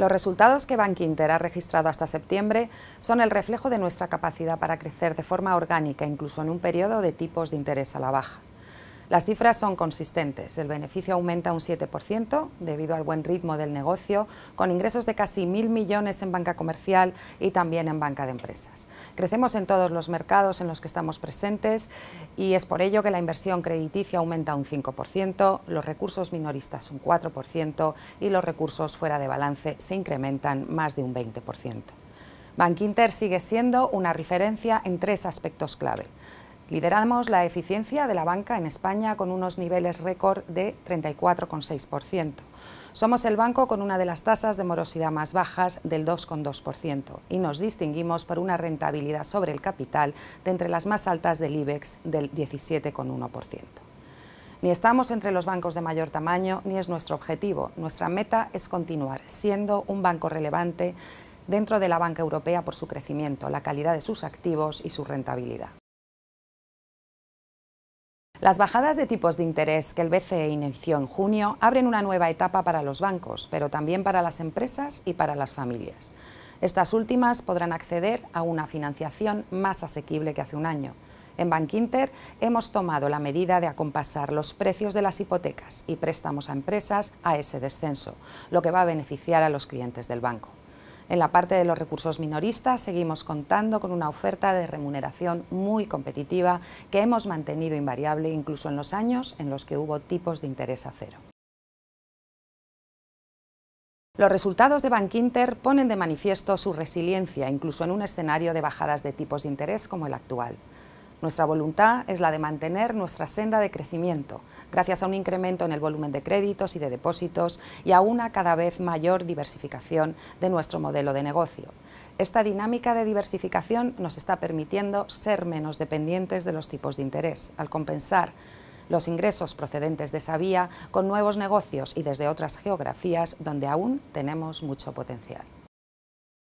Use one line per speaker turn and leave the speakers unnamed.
Los resultados que Bankinter ha registrado hasta septiembre son el reflejo de nuestra capacidad para crecer de forma orgánica, incluso en un periodo de tipos de interés a la baja. Las cifras son consistentes. El beneficio aumenta un 7% debido al buen ritmo del negocio, con ingresos de casi mil millones en banca comercial y también en banca de empresas. Crecemos en todos los mercados en los que estamos presentes y es por ello que la inversión crediticia aumenta un 5%, los recursos minoristas un 4% y los recursos fuera de balance se incrementan más de un 20%. Bankinter sigue siendo una referencia en tres aspectos clave. Lideramos la eficiencia de la banca en España con unos niveles récord de 34,6%. Somos el banco con una de las tasas de morosidad más bajas del 2,2% y nos distinguimos por una rentabilidad sobre el capital de entre las más altas del IBEX del 17,1%. Ni estamos entre los bancos de mayor tamaño, ni es nuestro objetivo. Nuestra meta es continuar siendo un banco relevante dentro de la banca europea por su crecimiento, la calidad de sus activos y su rentabilidad. Las bajadas de tipos de interés que el BCE inició en junio abren una nueva etapa para los bancos, pero también para las empresas y para las familias. Estas últimas podrán acceder a una financiación más asequible que hace un año. En Bankinter hemos tomado la medida de acompasar los precios de las hipotecas y préstamos a empresas a ese descenso, lo que va a beneficiar a los clientes del banco. En la parte de los recursos minoristas seguimos contando con una oferta de remuneración muy competitiva que hemos mantenido invariable incluso en los años en los que hubo tipos de interés a cero. Los resultados de Bankinter ponen de manifiesto su resiliencia, incluso en un escenario de bajadas de tipos de interés como el actual. Nuestra voluntad es la de mantener nuestra senda de crecimiento, gracias a un incremento en el volumen de créditos y de depósitos y a una cada vez mayor diversificación de nuestro modelo de negocio. Esta dinámica de diversificación nos está permitiendo ser menos dependientes de los tipos de interés, al compensar los ingresos procedentes de esa vía con nuevos negocios y desde otras geografías donde aún tenemos mucho potencial.